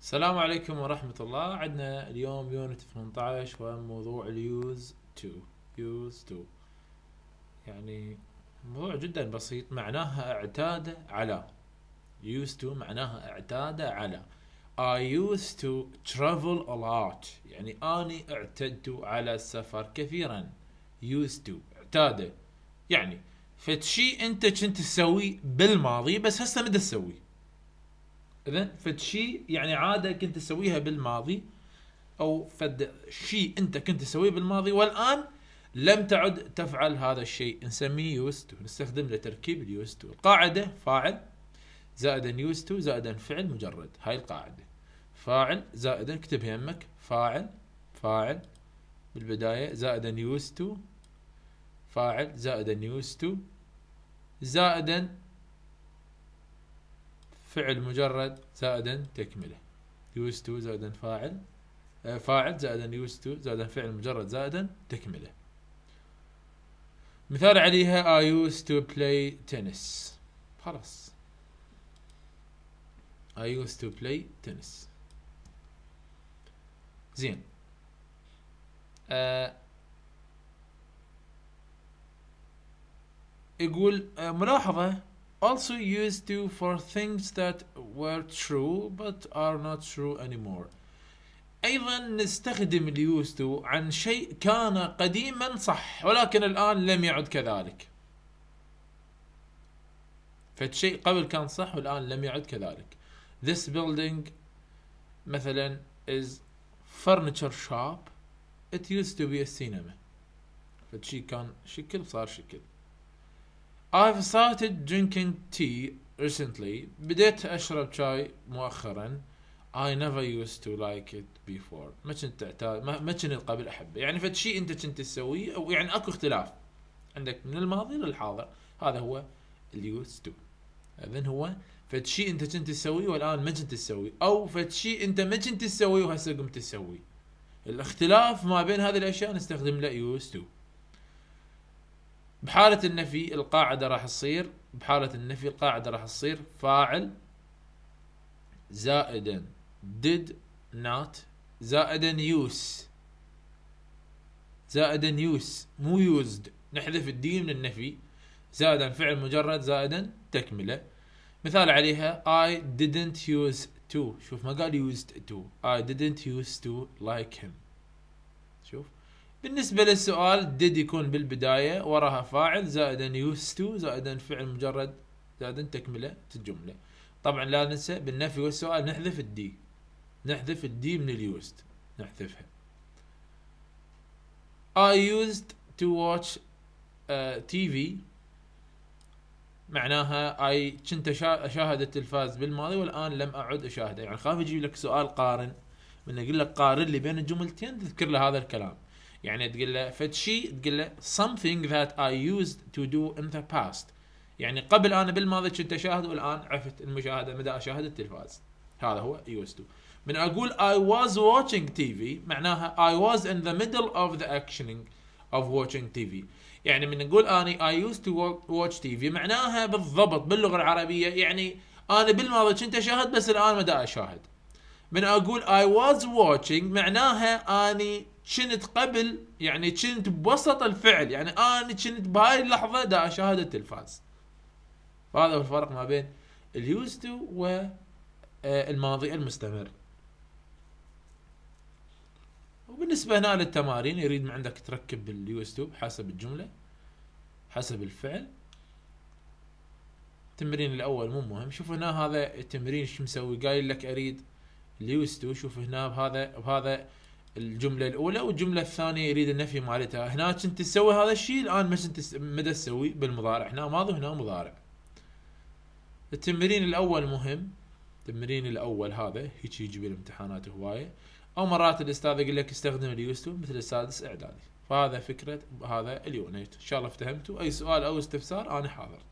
السلام عليكم ورحمة الله عندنا اليوم يونت 18 وموضوع اليوز 2 يوز 2 يعني موضوع جدا بسيط معناها اعتاد على يوز 2 معناها اعتاد على I used to travel a lot يعني أني اعتدت على السفر كثيرا used to اعتاد يعني فتشي أنت كنت تسويه بالماضي بس هسه ما تسويه اذا فد شيء يعني عاده كنت تسويها بالماضي او فد شيء انت كنت تسويه بالماضي والان لم تعد تفعل هذا الشيء نسميه يوز تو نستخدم لتركيب اليوز تو القاعده فاعل زائدا يوز تو زائدا فعل مجرد هاي القاعده فاعل زائدا اكتب يمك فاعل فاعل بالبدايه زائدا يوز تو فاعل زائدا يوز تو زائدا فعل مجرد زائدا تكمله يوز تو زائدا فاعل آه، فاعل زائدا يوز تو زائدا فعل مجرد زائدا تكمله مثال عليها I used to play tennis خلاص I used to play tennis زين آه يقول آه ملاحظة also used to for things that were true but are not true anymore ايضا نستخدم اليوز تو عن شيء كان قديما صح ولكن الان لم يعد كذلك فالشيء قبل كان صح والان لم يعد كذلك this building مثلا is furniture shop it used to be a cinema فشي كان شكل صار شكل I've started drinking tea recently بديت اشرب شاي مؤخرا I never used to like it before ما كنت تعتاد ما, كنت قبل احبه يعني فد شيء انت كنت تسويه او يعني اكو اختلاف عندك من الماضي للحاضر هذا هو اللي used to اذن هو فد شيء انت كنت تسويه والان ما كنت تسويه او فد شيء انت ما كنت تسويه وهسه قمت تسويه الاختلاف ما بين هذه الاشياء نستخدم له used to بحالة النفي القاعدة راح تصير بحالة النفي القاعدة راح تصير فاعل زائدا did not زائدا use زائدا use مو used نحذف الدي من النفي زائدا فعل مجرد زائدا تكملة مثال عليها I didn't use to شوف ما قال used to I didn't use to like him شوف بالنسبة للسؤال ديد يكون بالبداية وراها فاعل زائدا تو زائدا فعل مجرد زائدا تكملة الجملة طبعا لا ننسى بالنفي والسؤال نحذف الدي نحذف الدي من اليوست نحذفها I used to watch uh, آه، TV معناها اي كنت اشاهد التلفاز بالماضي والان لم اعد اشاهده يعني خاف يجيب لك سؤال قارن من اقول لك قارن لي بين الجملتين تذكر له هذا الكلام يعني تقول له فد شيء تقول له something that I used to do in the past يعني قبل انا بالماضي كنت اشاهد والان عفت المشاهده مدى اشاهد التلفاز هذا هو used to من اقول I was watching TV معناها I was in the middle of the actioning of watching TV يعني من نقول اني I used to watch TV معناها بالضبط باللغه العربيه يعني انا بالماضي كنت اشاهد بس الان مدى اشاهد من اقول I was watching معناها اني كنت قبل يعني كنت بوسط الفعل يعني انا كنت بهاي اللحظه دا اشاهد التلفاز فهذا هو الفرق ما بين اليوز تو والماضي آه، المستمر وبالنسبه هنا للتمارين يريد من عندك تركب اليوز تو حسب الجمله حسب الفعل التمرين الاول مو مهم شوف هنا هذا التمرين شو مسوي قايل لك اريد اليوز تو شوف هنا بهذا بهذا الجمله الاولى والجمله الثانيه يريد النفي مالتها هنا كنت تسوي هذا الشيء الان ما كنت مدى تسوي بالمضارع هنا ماضي وهنا مضارع التمرين الاول مهم التمرين الاول هذا هيك يجي بالامتحانات هوايه او مرات الاستاذ يقول لك استخدم اليوستو مثل السادس اعدادي فهذا فكره هذا اليونيت ان شاء الله فهمتوا اي سؤال او استفسار انا حاضر